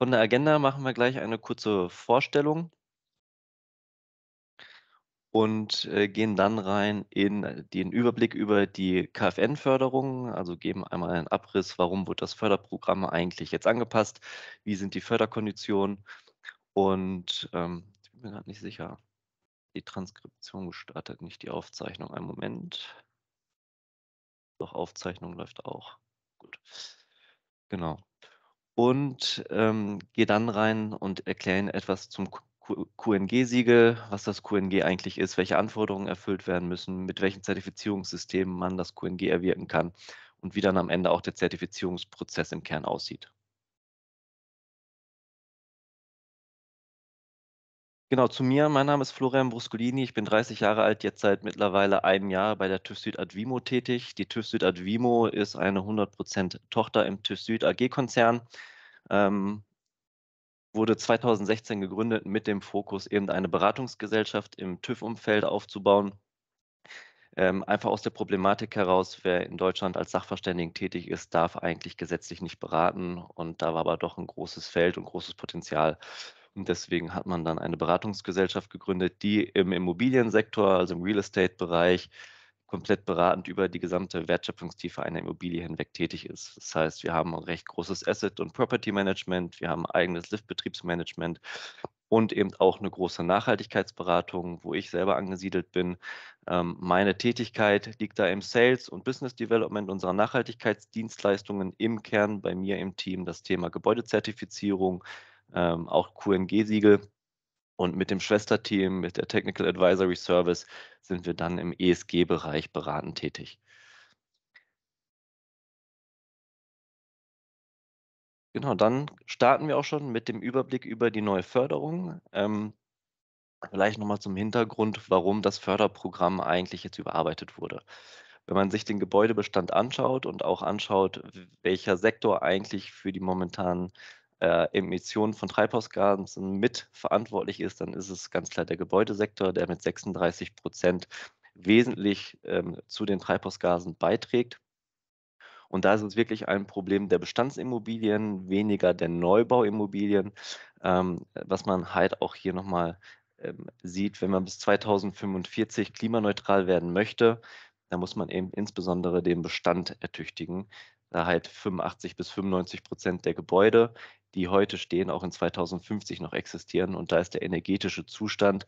Von der Agenda machen wir gleich eine kurze Vorstellung und äh, gehen dann rein in den Überblick über die KfN-Förderung, also geben einmal einen Abriss, warum wird das Förderprogramm eigentlich jetzt angepasst, wie sind die Förderkonditionen und ähm, ich bin mir gerade nicht sicher, die Transkription gestartet, nicht die Aufzeichnung. Einen Moment. Doch Aufzeichnung läuft auch. Gut. Genau und ähm, gehe dann rein und erkläre Ihnen etwas zum QNG-Siegel, was das QNG eigentlich ist, welche Anforderungen erfüllt werden müssen, mit welchen Zertifizierungssystemen man das QNG erwirken kann und wie dann am Ende auch der Zertifizierungsprozess im Kern aussieht. Genau, zu mir. Mein Name ist Florian Bruscolini. Ich bin 30 Jahre alt, jetzt seit mittlerweile einem Jahr bei der TÜV Süd Advimo tätig. Die TÜV Süd Advimo ist eine 100% Tochter im TÜV Süd AG-Konzern. Ähm, wurde 2016 gegründet mit dem Fokus, eben eine Beratungsgesellschaft im TÜV-Umfeld aufzubauen. Ähm, einfach aus der Problematik heraus, wer in Deutschland als Sachverständigen tätig ist, darf eigentlich gesetzlich nicht beraten. Und da war aber doch ein großes Feld und großes Potenzial und deswegen hat man dann eine Beratungsgesellschaft gegründet, die im Immobiliensektor, also im Real Estate-Bereich, komplett beratend über die gesamte Wertschöpfungstiefe einer Immobilie hinweg tätig ist. Das heißt, wir haben ein recht großes Asset- und Property-Management, wir haben ein eigenes Liftbetriebsmanagement und eben auch eine große Nachhaltigkeitsberatung, wo ich selber angesiedelt bin. Ähm, meine Tätigkeit liegt da im Sales und Business Development unserer Nachhaltigkeitsdienstleistungen im Kern bei mir im Team das Thema Gebäudezertifizierung, ähm, auch QNG-Siegel. Und mit dem Schwesterteam, mit der Technical Advisory Service, sind wir dann im ESG-Bereich beratend tätig. Genau, dann starten wir auch schon mit dem Überblick über die neue Förderung. Ähm, vielleicht nochmal zum Hintergrund, warum das Förderprogramm eigentlich jetzt überarbeitet wurde. Wenn man sich den Gebäudebestand anschaut und auch anschaut, welcher Sektor eigentlich für die momentanen äh, Emissionen von Treibhausgasen mit verantwortlich ist, dann ist es ganz klar der Gebäudesektor, der mit 36 Prozent wesentlich ähm, zu den Treibhausgasen beiträgt. Und da ist es wirklich ein Problem der Bestandsimmobilien, weniger der Neubauimmobilien, ähm, was man halt auch hier nochmal ähm, sieht, wenn man bis 2045 klimaneutral werden möchte, da muss man eben insbesondere den Bestand ertüchtigen, da halt 85 bis 95 Prozent der Gebäude die heute stehen, auch in 2050 noch existieren. Und da ist der energetische Zustand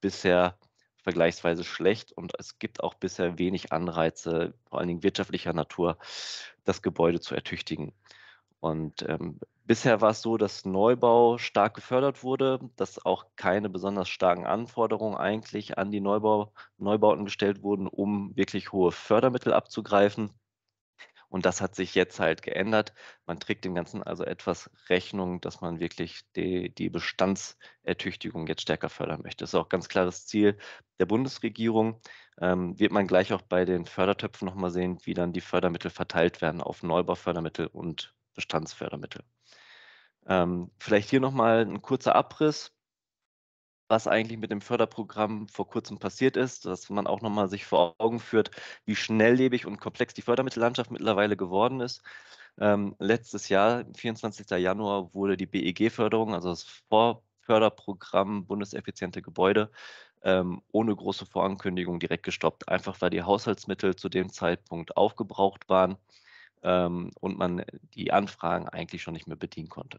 bisher vergleichsweise schlecht und es gibt auch bisher wenig Anreize, vor allen Dingen wirtschaftlicher Natur, das Gebäude zu ertüchtigen. Und ähm, bisher war es so, dass Neubau stark gefördert wurde, dass auch keine besonders starken Anforderungen eigentlich an die Neubau, Neubauten gestellt wurden, um wirklich hohe Fördermittel abzugreifen. Und das hat sich jetzt halt geändert. Man trägt dem Ganzen also etwas Rechnung, dass man wirklich die, die Bestandsertüchtigung jetzt stärker fördern möchte. Das ist auch ganz klares Ziel der Bundesregierung. Ähm, wird man gleich auch bei den Fördertöpfen nochmal sehen, wie dann die Fördermittel verteilt werden auf Neubaufördermittel und Bestandsfördermittel. Ähm, vielleicht hier nochmal ein kurzer Abriss was eigentlich mit dem Förderprogramm vor kurzem passiert ist, dass man auch nochmal sich vor Augen führt, wie schnelllebig und komplex die Fördermittellandschaft mittlerweile geworden ist. Ähm, letztes Jahr, 24. Januar, wurde die BEG-Förderung, also das Vorförderprogramm Bundeseffiziente Gebäude, ähm, ohne große Vorankündigung direkt gestoppt, einfach weil die Haushaltsmittel zu dem Zeitpunkt aufgebraucht waren ähm, und man die Anfragen eigentlich schon nicht mehr bedienen konnte.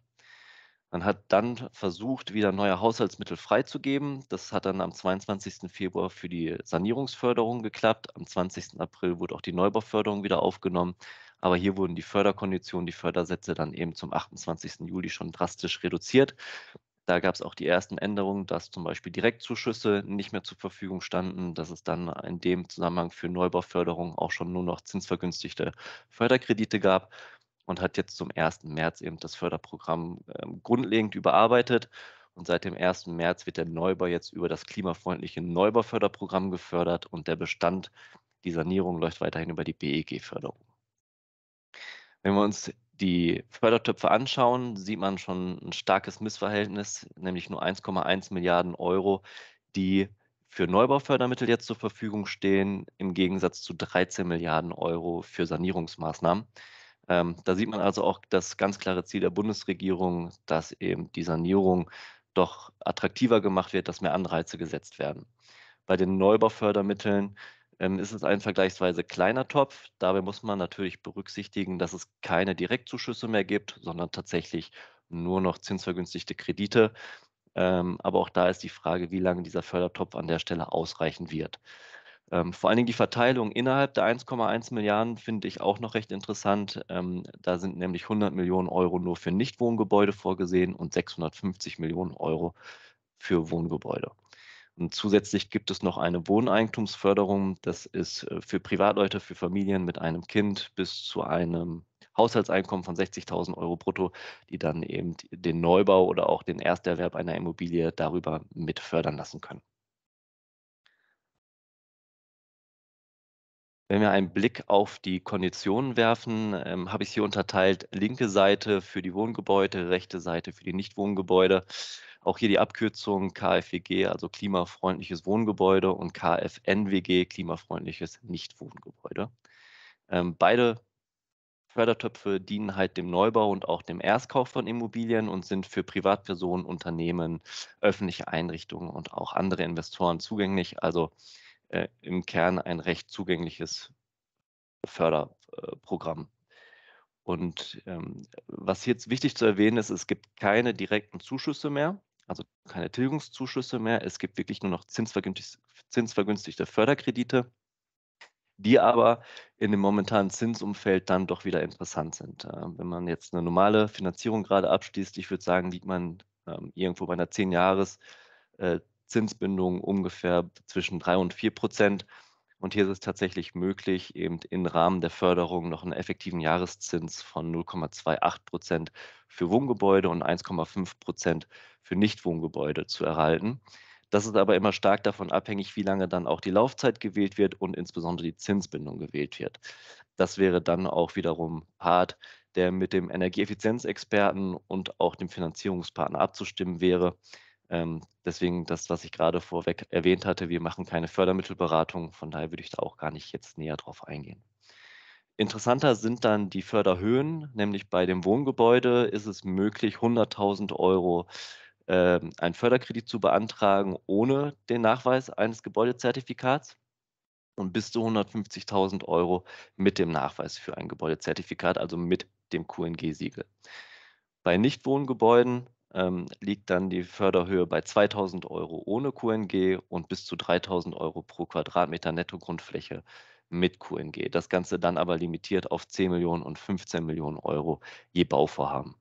Man hat dann versucht, wieder neue Haushaltsmittel freizugeben. Das hat dann am 22. Februar für die Sanierungsförderung geklappt. Am 20. April wurde auch die Neubauförderung wieder aufgenommen. Aber hier wurden die Förderkonditionen, die Fördersätze dann eben zum 28. Juli schon drastisch reduziert. Da gab es auch die ersten Änderungen, dass zum Beispiel Direktzuschüsse nicht mehr zur Verfügung standen, dass es dann in dem Zusammenhang für Neubauförderung auch schon nur noch zinsvergünstigte Förderkredite gab und hat jetzt zum 1. März eben das Förderprogramm ähm, grundlegend überarbeitet. Und seit dem 1. März wird der Neubau jetzt über das klimafreundliche Neubauförderprogramm gefördert und der Bestand, die Sanierung läuft weiterhin über die BEG-Förderung. Wenn wir uns die Fördertöpfe anschauen, sieht man schon ein starkes Missverhältnis, nämlich nur 1,1 Milliarden Euro, die für Neubaufördermittel jetzt zur Verfügung stehen, im Gegensatz zu 13 Milliarden Euro für Sanierungsmaßnahmen. Ähm, da sieht man also auch das ganz klare Ziel der Bundesregierung, dass eben die Sanierung doch attraktiver gemacht wird, dass mehr Anreize gesetzt werden. Bei den Neubaufördermitteln ähm, ist es ein vergleichsweise kleiner Topf. Dabei muss man natürlich berücksichtigen, dass es keine Direktzuschüsse mehr gibt, sondern tatsächlich nur noch zinsvergünstigte Kredite. Ähm, aber auch da ist die Frage, wie lange dieser Fördertopf an der Stelle ausreichen wird. Ähm, vor allen Dingen die Verteilung innerhalb der 1,1 Milliarden finde ich auch noch recht interessant. Ähm, da sind nämlich 100 Millionen Euro nur für Nichtwohngebäude vorgesehen und 650 Millionen Euro für Wohngebäude. Und zusätzlich gibt es noch eine Wohneigentumsförderung. Das ist äh, für Privatleute, für Familien mit einem Kind bis zu einem Haushaltseinkommen von 60.000 Euro brutto, die dann eben den Neubau oder auch den Ersterwerb einer Immobilie darüber mit fördern lassen können. Wenn wir einen Blick auf die Konditionen werfen, ähm, habe ich hier unterteilt linke Seite für die Wohngebäude, rechte Seite für die Nichtwohngebäude. Auch hier die Abkürzung KfWG, also klimafreundliches Wohngebäude und KfNWG, klimafreundliches Nichtwohngebäude. Ähm, beide Fördertöpfe dienen halt dem Neubau und auch dem Erstkauf von Immobilien und sind für Privatpersonen, Unternehmen, öffentliche Einrichtungen und auch andere Investoren zugänglich. Also äh, im Kern ein recht zugängliches Förderprogramm. Und ähm, was jetzt wichtig zu erwähnen ist, es gibt keine direkten Zuschüsse mehr, also keine Tilgungszuschüsse mehr. Es gibt wirklich nur noch zinsvergünstig, zinsvergünstigte Förderkredite, die aber in dem momentanen Zinsumfeld dann doch wieder interessant sind. Äh, wenn man jetzt eine normale Finanzierung gerade abschließt, ich würde sagen, liegt man ähm, irgendwo bei einer 10 Jahres äh, Zinsbindung ungefähr zwischen 3 und 4 Prozent. Und hier ist es tatsächlich möglich, eben im Rahmen der Förderung noch einen effektiven Jahreszins von 0,28 Prozent für Wohngebäude und 1,5 Prozent für Nichtwohngebäude zu erhalten. Das ist aber immer stark davon abhängig, wie lange dann auch die Laufzeit gewählt wird und insbesondere die Zinsbindung gewählt wird. Das wäre dann auch wiederum Part, der mit dem Energieeffizienzexperten und auch dem Finanzierungspartner abzustimmen wäre. Ähm, deswegen das, was ich gerade vorweg erwähnt hatte, wir machen keine Fördermittelberatung, von daher würde ich da auch gar nicht jetzt näher drauf eingehen. Interessanter sind dann die Förderhöhen, nämlich bei dem Wohngebäude ist es möglich, 100.000 Euro äh, einen Förderkredit zu beantragen ohne den Nachweis eines Gebäudezertifikats und bis zu 150.000 Euro mit dem Nachweis für ein Gebäudezertifikat, also mit dem QNG-Siegel. Bei Nichtwohngebäuden ähm, liegt dann die Förderhöhe bei 2000 Euro ohne QNG und bis zu 3000 Euro pro Quadratmeter Nettogrundfläche mit QNG. Das Ganze dann aber limitiert auf 10 Millionen und 15 Millionen Euro je Bauvorhaben.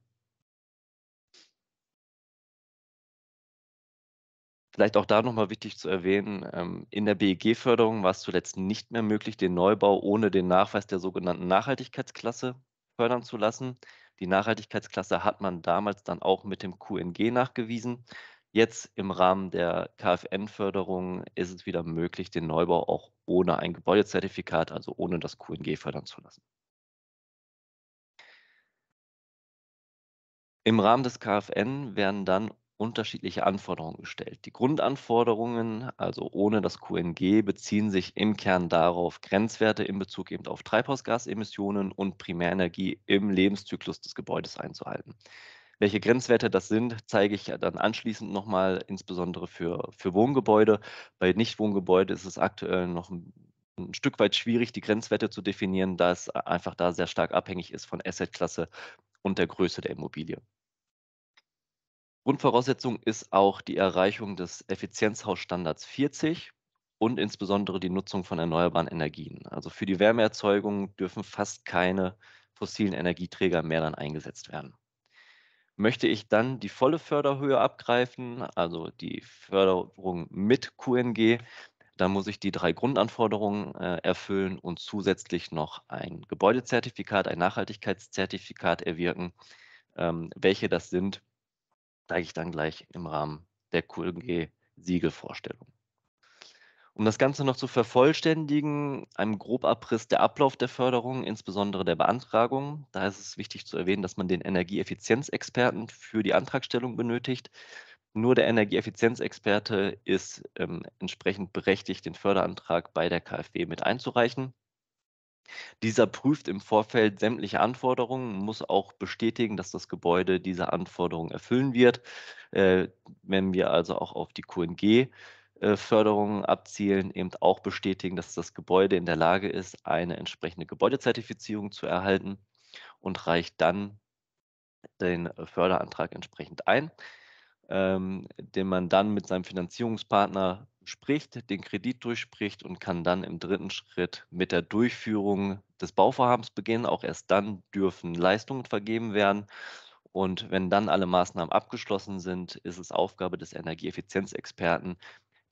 Vielleicht auch da nochmal wichtig zu erwähnen, ähm, in der BEG-Förderung war es zuletzt nicht mehr möglich, den Neubau ohne den Nachweis der sogenannten Nachhaltigkeitsklasse fördern zu lassen. Die Nachhaltigkeitsklasse hat man damals dann auch mit dem QNG nachgewiesen. Jetzt im Rahmen der KfN-Förderung ist es wieder möglich, den Neubau auch ohne ein Gebäudezertifikat, also ohne das QNG fördern zu lassen. Im Rahmen des KfN werden dann unterschiedliche Anforderungen gestellt. Die Grundanforderungen, also ohne das QNG, beziehen sich im Kern darauf, Grenzwerte in Bezug eben auf Treibhausgasemissionen und Primärenergie im Lebenszyklus des Gebäudes einzuhalten. Welche Grenzwerte das sind, zeige ich dann anschließend nochmal, insbesondere für, für Wohngebäude. Bei Nichtwohngebäuden ist es aktuell noch ein ein Stück weit schwierig, die Grenzwerte zu definieren, da es einfach da sehr stark abhängig ist von Assetklasse und der Größe der Immobilie. Grundvoraussetzung ist auch die Erreichung des Effizienzhausstandards 40 und insbesondere die Nutzung von erneuerbaren Energien. Also für die Wärmeerzeugung dürfen fast keine fossilen Energieträger mehr dann eingesetzt werden. Möchte ich dann die volle Förderhöhe abgreifen, also die Förderung mit QNG, dann muss ich die drei Grundanforderungen äh, erfüllen und zusätzlich noch ein Gebäudezertifikat, ein Nachhaltigkeitszertifikat erwirken. Ähm, welche das sind, zeige ich dann gleich im Rahmen der QLG-Siegelvorstellung. Um das Ganze noch zu vervollständigen, einem Grobabriss der Ablauf der Förderung, insbesondere der Beantragung. Da ist es wichtig zu erwähnen, dass man den Energieeffizienzexperten für die Antragstellung benötigt. Nur der Energieeffizienzexperte ist ähm, entsprechend berechtigt, den Förderantrag bei der KfW mit einzureichen. Dieser prüft im Vorfeld sämtliche Anforderungen, muss auch bestätigen, dass das Gebäude diese Anforderungen erfüllen wird. Äh, wenn wir also auch auf die QNG äh, Förderungen abzielen, eben auch bestätigen, dass das Gebäude in der Lage ist, eine entsprechende Gebäudezertifizierung zu erhalten und reicht dann den äh, Förderantrag entsprechend ein, ähm, den man dann mit seinem Finanzierungspartner spricht, den Kredit durchspricht und kann dann im dritten Schritt mit der Durchführung des Bauvorhabens beginnen. Auch erst dann dürfen Leistungen vergeben werden. Und wenn dann alle Maßnahmen abgeschlossen sind, ist es Aufgabe des Energieeffizienzexperten,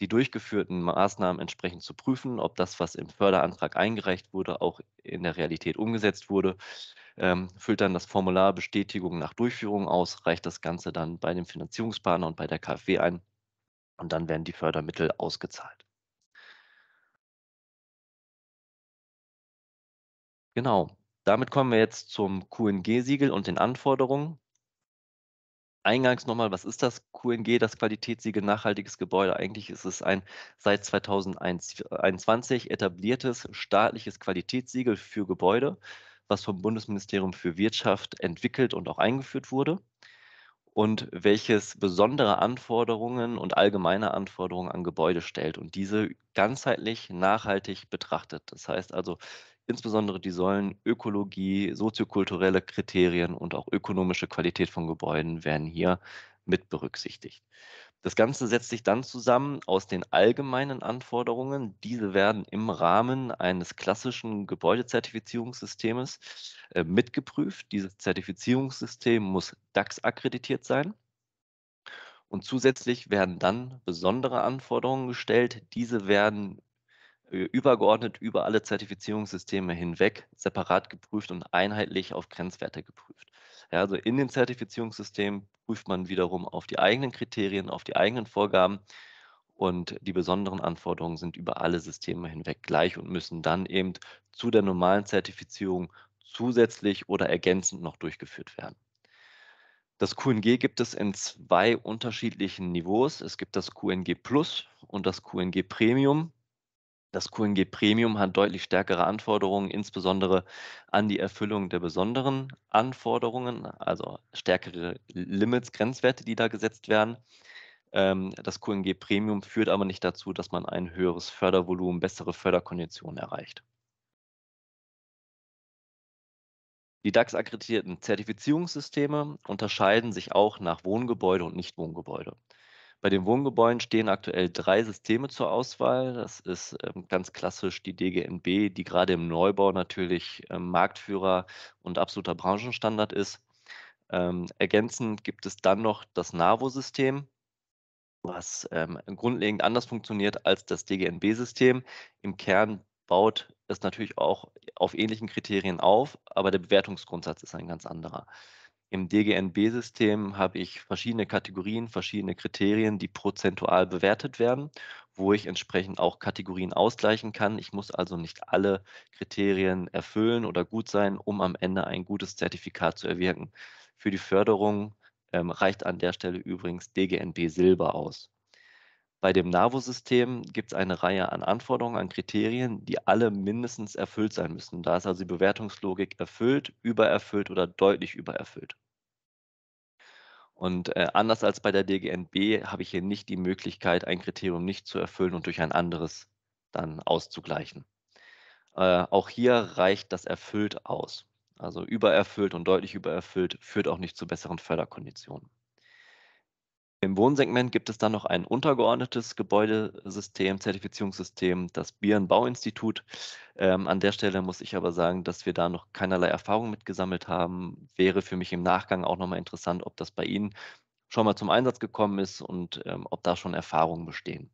die durchgeführten Maßnahmen entsprechend zu prüfen, ob das, was im Förderantrag eingereicht wurde, auch in der Realität umgesetzt wurde. Ähm, füllt dann das Formular Bestätigung nach Durchführung aus, reicht das Ganze dann bei dem Finanzierungspartner und bei der KfW ein und dann werden die Fördermittel ausgezahlt. Genau, damit kommen wir jetzt zum QNG-Siegel und den Anforderungen. Eingangs nochmal, was ist das QNG, das Qualitätssiegel nachhaltiges Gebäude? Eigentlich ist es ein seit 2021 etabliertes staatliches Qualitätssiegel für Gebäude, was vom Bundesministerium für Wirtschaft entwickelt und auch eingeführt wurde und welches besondere Anforderungen und allgemeine Anforderungen an Gebäude stellt und diese ganzheitlich nachhaltig betrachtet. Das heißt also insbesondere die Säulen Ökologie, soziokulturelle Kriterien und auch ökonomische Qualität von Gebäuden werden hier mit berücksichtigt. Das Ganze setzt sich dann zusammen aus den allgemeinen Anforderungen. Diese werden im Rahmen eines klassischen Gebäudezertifizierungssystems äh, mitgeprüft. Dieses Zertifizierungssystem muss DAX-akkreditiert sein. Und zusätzlich werden dann besondere Anforderungen gestellt. Diese werden äh, übergeordnet über alle Zertifizierungssysteme hinweg separat geprüft und einheitlich auf Grenzwerte geprüft. Ja, also in dem Zertifizierungssystem prüft man wiederum auf die eigenen Kriterien, auf die eigenen Vorgaben und die besonderen Anforderungen sind über alle Systeme hinweg gleich und müssen dann eben zu der normalen Zertifizierung zusätzlich oder ergänzend noch durchgeführt werden. Das QNG gibt es in zwei unterschiedlichen Niveaus. Es gibt das QNG Plus und das QNG Premium. Das QNG Premium hat deutlich stärkere Anforderungen, insbesondere an die Erfüllung der besonderen Anforderungen, also stärkere Limits, Grenzwerte, die da gesetzt werden. Ähm, das QNG Premium führt aber nicht dazu, dass man ein höheres Fördervolumen, bessere Förderkonditionen erreicht. Die DAX-akkreditierten Zertifizierungssysteme unterscheiden sich auch nach Wohngebäude und Nichtwohngebäude. Bei den Wohngebäuden stehen aktuell drei Systeme zur Auswahl. Das ist ähm, ganz klassisch die DGNB, die gerade im Neubau natürlich ähm, Marktführer und absoluter Branchenstandard ist. Ähm, ergänzend gibt es dann noch das NAVO-System, was ähm, grundlegend anders funktioniert als das DGNB-System. Im Kern baut es natürlich auch auf ähnlichen Kriterien auf, aber der Bewertungsgrundsatz ist ein ganz anderer. Im DGNB-System habe ich verschiedene Kategorien, verschiedene Kriterien, die prozentual bewertet werden, wo ich entsprechend auch Kategorien ausgleichen kann. Ich muss also nicht alle Kriterien erfüllen oder gut sein, um am Ende ein gutes Zertifikat zu erwirken. Für die Förderung ähm, reicht an der Stelle übrigens DGNB Silber aus. Bei dem NAVO-System gibt es eine Reihe an Anforderungen, an Kriterien, die alle mindestens erfüllt sein müssen. Da ist also die Bewertungslogik erfüllt, übererfüllt oder deutlich übererfüllt. Und äh, anders als bei der DGNB habe ich hier nicht die Möglichkeit, ein Kriterium nicht zu erfüllen und durch ein anderes dann auszugleichen. Äh, auch hier reicht das erfüllt aus. Also übererfüllt und deutlich übererfüllt führt auch nicht zu besseren Förderkonditionen. Im Wohnsegment gibt es dann noch ein untergeordnetes Gebäudesystem, Zertifizierungssystem, das Bierenbauinstitut. Ähm, an der Stelle muss ich aber sagen, dass wir da noch keinerlei Erfahrung mitgesammelt haben. Wäre für mich im Nachgang auch nochmal interessant, ob das bei Ihnen schon mal zum Einsatz gekommen ist und ähm, ob da schon Erfahrungen bestehen.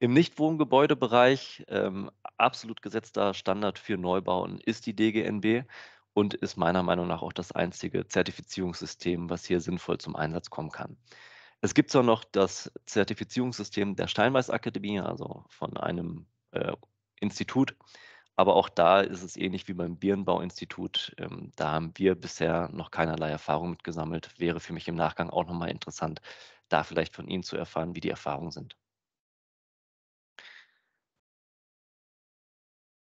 Im Nichtwohngebäudebereich, ähm, absolut gesetzter Standard für Neubauen, ist die DGNB und ist meiner Meinung nach auch das einzige Zertifizierungssystem, was hier sinnvoll zum Einsatz kommen kann. Es gibt zwar noch das Zertifizierungssystem der Steinmeiß Akademie, also von einem äh, Institut, aber auch da ist es ähnlich wie beim Birnbauinstitut. Ähm, da haben wir bisher noch keinerlei Erfahrung mitgesammelt. Wäre für mich im Nachgang auch nochmal interessant, da vielleicht von Ihnen zu erfahren, wie die Erfahrungen sind.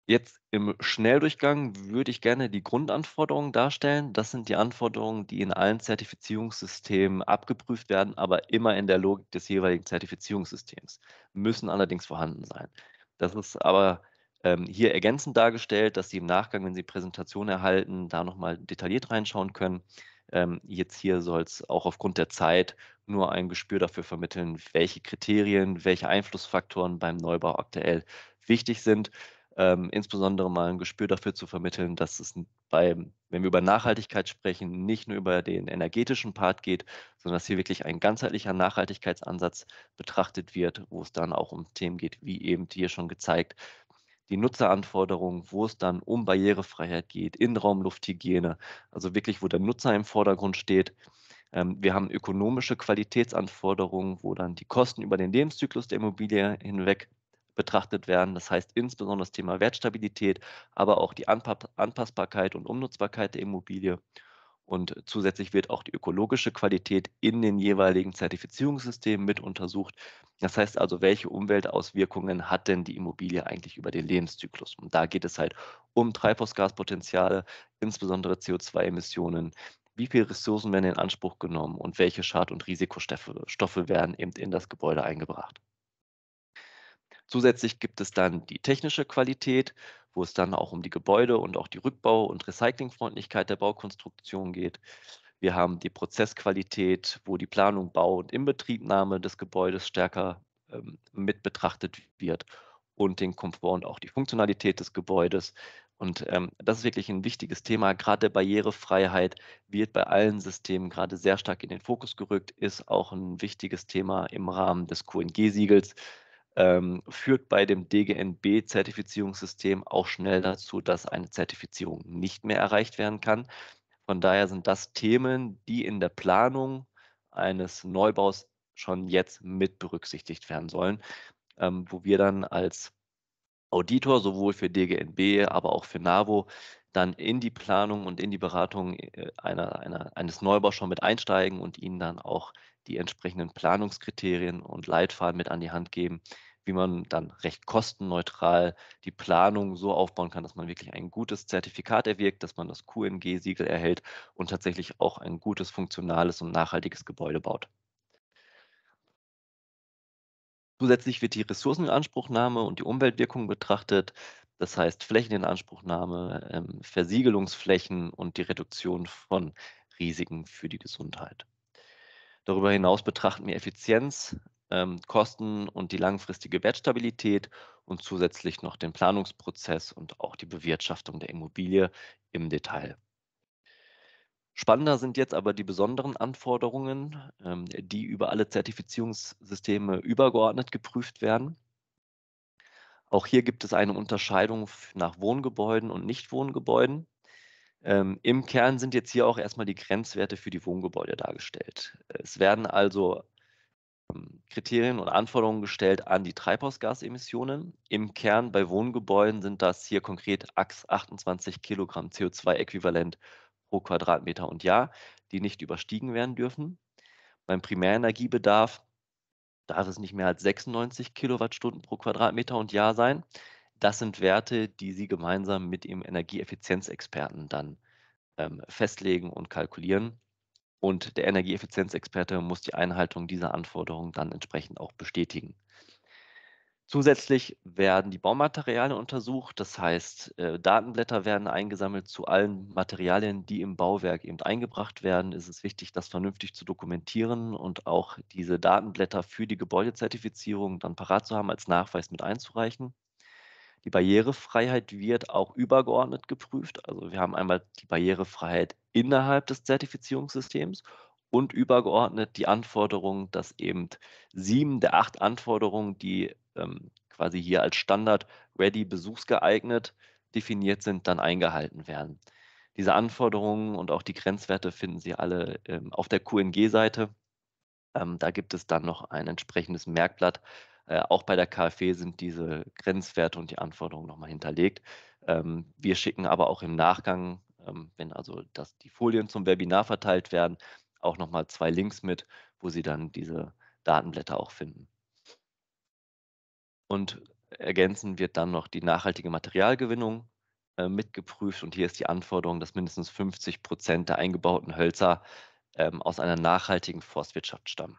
Jetzt im Schnelldurchgang würde ich gerne die Grundanforderungen darstellen. Das sind die Anforderungen, die in allen Zertifizierungssystemen abgeprüft werden, aber immer in der Logik des jeweiligen Zertifizierungssystems, müssen allerdings vorhanden sein. Das ist aber ähm, hier ergänzend dargestellt, dass Sie im Nachgang, wenn Sie Präsentationen erhalten, da nochmal detailliert reinschauen können. Ähm, jetzt hier soll es auch aufgrund der Zeit nur ein Gespür dafür vermitteln, welche Kriterien, welche Einflussfaktoren beim Neubau aktuell wichtig sind ähm, insbesondere mal ein Gespür dafür zu vermitteln, dass es bei, wenn wir über Nachhaltigkeit sprechen, nicht nur über den energetischen Part geht, sondern dass hier wirklich ein ganzheitlicher Nachhaltigkeitsansatz betrachtet wird, wo es dann auch um Themen geht, wie eben hier schon gezeigt, die Nutzeranforderungen, wo es dann um Barrierefreiheit geht, Innenraumlufthygiene, also wirklich, wo der Nutzer im Vordergrund steht. Ähm, wir haben ökonomische Qualitätsanforderungen, wo dann die Kosten über den Lebenszyklus der Immobilie hinweg betrachtet werden. Das heißt insbesondere das Thema Wertstabilität, aber auch die Anpassbarkeit und Umnutzbarkeit der Immobilie. Und zusätzlich wird auch die ökologische Qualität in den jeweiligen Zertifizierungssystemen mit untersucht. Das heißt also, welche Umweltauswirkungen hat denn die Immobilie eigentlich über den Lebenszyklus? Und da geht es halt um Treibhausgaspotenziale, insbesondere CO2-Emissionen. Wie viele Ressourcen werden in Anspruch genommen und welche Schad- und Risikostoffe werden eben in das Gebäude eingebracht? Zusätzlich gibt es dann die technische Qualität, wo es dann auch um die Gebäude und auch die Rückbau- und Recyclingfreundlichkeit der Baukonstruktion geht. Wir haben die Prozessqualität, wo die Planung, Bau und Inbetriebnahme des Gebäudes stärker ähm, mit betrachtet wird und den Komfort und auch die Funktionalität des Gebäudes. Und ähm, das ist wirklich ein wichtiges Thema. Gerade der Barrierefreiheit wird bei allen Systemen gerade sehr stark in den Fokus gerückt, ist auch ein wichtiges Thema im Rahmen des QNG-Siegels, ähm, führt bei dem DGNB-Zertifizierungssystem auch schnell dazu, dass eine Zertifizierung nicht mehr erreicht werden kann. Von daher sind das Themen, die in der Planung eines Neubaus schon jetzt mit berücksichtigt werden sollen, ähm, wo wir dann als Auditor sowohl für DGNB, aber auch für NAVO dann in die Planung und in die Beratung äh, einer, einer, eines Neubau schon mit einsteigen und ihnen dann auch die entsprechenden Planungskriterien und Leitfaden mit an die Hand geben, wie man dann recht kostenneutral die Planung so aufbauen kann, dass man wirklich ein gutes Zertifikat erwirkt, dass man das QNG-Siegel erhält und tatsächlich auch ein gutes, funktionales und nachhaltiges Gebäude baut. Zusätzlich wird die Ressourcenanspruchnahme und die Umweltwirkung betrachtet. Das heißt Flächeninanspruchnahme, ähm, Versiegelungsflächen und die Reduktion von Risiken für die Gesundheit. Darüber hinaus betrachten wir Effizienz, ähm, Kosten und die langfristige Wertstabilität und zusätzlich noch den Planungsprozess und auch die Bewirtschaftung der Immobilie im Detail. Spannender sind jetzt aber die besonderen Anforderungen, ähm, die über alle Zertifizierungssysteme übergeordnet geprüft werden. Auch hier gibt es eine Unterscheidung nach Wohngebäuden und Nichtwohngebäuden. Ähm, Im Kern sind jetzt hier auch erstmal die Grenzwerte für die Wohngebäude dargestellt. Es werden also ähm, Kriterien und Anforderungen gestellt an die Treibhausgasemissionen. Im Kern bei Wohngebäuden sind das hier konkret Achs 28 Kilogramm CO2-Äquivalent pro Quadratmeter und Jahr, die nicht überstiegen werden dürfen. Beim Primärenergiebedarf darf es nicht mehr als 96 Kilowattstunden pro Quadratmeter und Jahr sein. Das sind Werte, die Sie gemeinsam mit dem Energieeffizienzexperten dann ähm, festlegen und kalkulieren. Und der Energieeffizienzexperte muss die Einhaltung dieser Anforderungen dann entsprechend auch bestätigen. Zusätzlich werden die Baumaterialien untersucht, das heißt, äh, Datenblätter werden eingesammelt zu allen Materialien, die im Bauwerk eben eingebracht werden. Es ist wichtig, das vernünftig zu dokumentieren und auch diese Datenblätter für die Gebäudezertifizierung dann parat zu haben, als Nachweis mit einzureichen. Die Barrierefreiheit wird auch übergeordnet geprüft. Also wir haben einmal die Barrierefreiheit innerhalb des Zertifizierungssystems und übergeordnet die Anforderung, dass eben sieben der acht Anforderungen, die ähm, quasi hier als Standard ready besuchsgeeignet definiert sind, dann eingehalten werden. Diese Anforderungen und auch die Grenzwerte finden Sie alle ähm, auf der QNG-Seite. Ähm, da gibt es dann noch ein entsprechendes Merkblatt. Äh, auch bei der KfW sind diese Grenzwerte und die Anforderungen nochmal hinterlegt. Ähm, wir schicken aber auch im Nachgang, ähm, wenn also das, die Folien zum Webinar verteilt werden, auch nochmal zwei Links mit, wo Sie dann diese Datenblätter auch finden. Und ergänzend wird dann noch die nachhaltige Materialgewinnung äh, mitgeprüft. Und hier ist die Anforderung, dass mindestens 50 Prozent der eingebauten Hölzer ähm, aus einer nachhaltigen Forstwirtschaft stammen.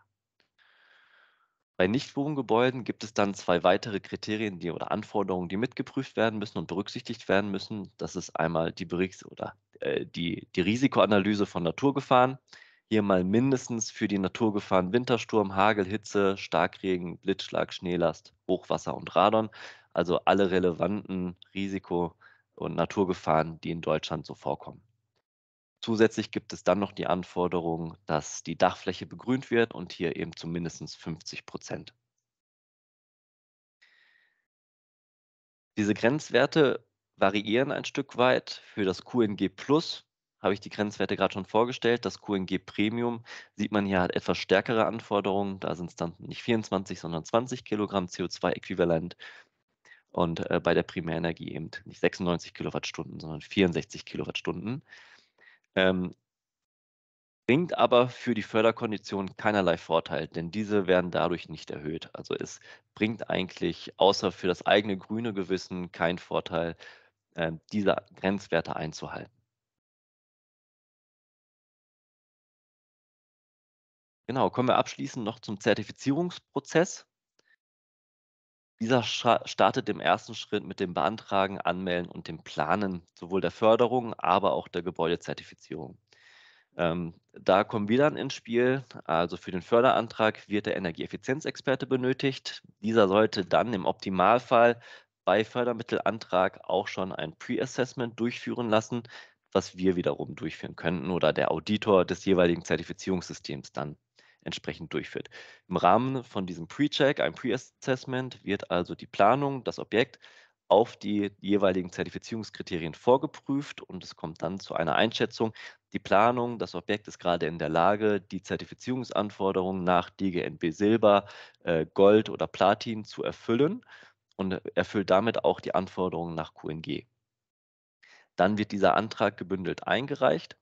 Bei Nichtwohngebäuden gibt es dann zwei weitere Kriterien die, oder Anforderungen, die mitgeprüft werden müssen und berücksichtigt werden müssen. Das ist einmal die, Berichts oder, äh, die, die Risikoanalyse von Naturgefahren, hier mal mindestens für die Naturgefahren Wintersturm, Hagel, Hitze, Starkregen, Blitzschlag, Schneelast, Hochwasser und Radon, also alle relevanten Risiko- und Naturgefahren, die in Deutschland so vorkommen. Zusätzlich gibt es dann noch die Anforderung, dass die Dachfläche begrünt wird und hier eben zu mindestens 50 Prozent. Diese Grenzwerte variieren ein Stück weit. Für das QNG Plus habe ich die Grenzwerte gerade schon vorgestellt. Das QNG Premium sieht man hier hat etwas stärkere Anforderungen. Da sind es dann nicht 24, sondern 20 Kilogramm CO2-Äquivalent. Und äh, bei der Primärenergie eben nicht 96 Kilowattstunden, sondern 64 Kilowattstunden. Ähm, bringt aber für die Förderkondition keinerlei Vorteil, denn diese werden dadurch nicht erhöht. Also es bringt eigentlich außer für das eigene grüne Gewissen keinen Vorteil, äh, diese Grenzwerte einzuhalten. Genau, kommen wir abschließend noch zum Zertifizierungsprozess. Dieser startet im ersten Schritt mit dem Beantragen, Anmelden und dem Planen sowohl der Förderung, aber auch der Gebäudezertifizierung. Ähm, da kommen wir dann ins Spiel. Also für den Förderantrag wird der Energieeffizienzexperte benötigt. Dieser sollte dann im Optimalfall bei Fördermittelantrag auch schon ein Pre-Assessment durchführen lassen, was wir wiederum durchführen könnten oder der Auditor des jeweiligen Zertifizierungssystems dann entsprechend durchführt. Im Rahmen von diesem Pre-Check, einem Pre-Assessment, wird also die Planung, das Objekt auf die jeweiligen Zertifizierungskriterien vorgeprüft und es kommt dann zu einer Einschätzung. Die Planung, das Objekt ist gerade in der Lage, die Zertifizierungsanforderungen nach DGNB Silber, äh, Gold oder Platin zu erfüllen und erfüllt damit auch die Anforderungen nach QNG. Dann wird dieser Antrag gebündelt eingereicht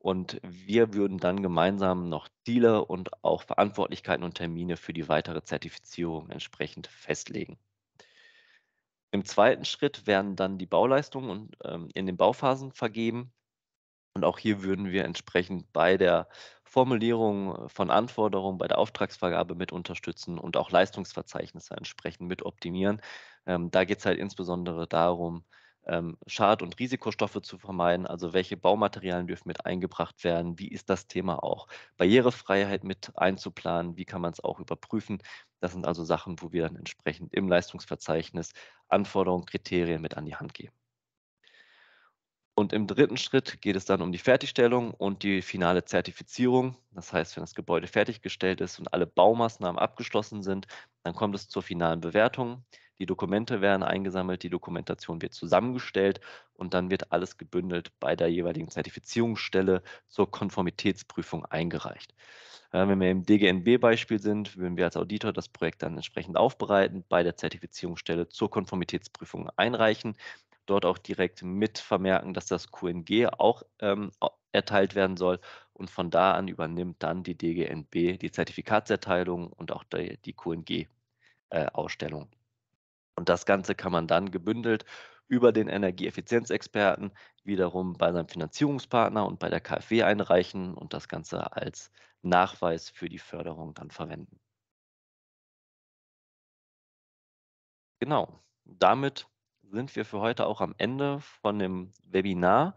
und wir würden dann gemeinsam noch Ziele und auch Verantwortlichkeiten und Termine für die weitere Zertifizierung entsprechend festlegen. Im zweiten Schritt werden dann die Bauleistungen ähm, in den Bauphasen vergeben. Und auch hier würden wir entsprechend bei der Formulierung von Anforderungen, bei der Auftragsvergabe mit unterstützen und auch Leistungsverzeichnisse entsprechend mit optimieren. Ähm, da geht es halt insbesondere darum, ähm, Schad- und Risikostoffe zu vermeiden, also welche Baumaterialien dürfen mit eingebracht werden, wie ist das Thema auch Barrierefreiheit mit einzuplanen, wie kann man es auch überprüfen. Das sind also Sachen, wo wir dann entsprechend im Leistungsverzeichnis Anforderungen, Kriterien mit an die Hand geben. Und im dritten Schritt geht es dann um die Fertigstellung und die finale Zertifizierung. Das heißt, wenn das Gebäude fertiggestellt ist und alle Baumaßnahmen abgeschlossen sind, dann kommt es zur finalen Bewertung. Die Dokumente werden eingesammelt, die Dokumentation wird zusammengestellt und dann wird alles gebündelt bei der jeweiligen Zertifizierungsstelle zur Konformitätsprüfung eingereicht. Äh, wenn wir im DGNB-Beispiel sind, würden wir als Auditor das Projekt dann entsprechend aufbereiten, bei der Zertifizierungsstelle zur Konformitätsprüfung einreichen dort auch direkt mit vermerken, dass das QNG auch ähm, erteilt werden soll. Und von da an übernimmt dann die DGNB die Zertifikatserteilung und auch die, die QNG-Ausstellung. Äh, und das Ganze kann man dann gebündelt über den Energieeffizienzexperten wiederum bei seinem Finanzierungspartner und bei der KfW einreichen und das Ganze als Nachweis für die Förderung dann verwenden. Genau, damit sind wir für heute auch am Ende von dem Webinar.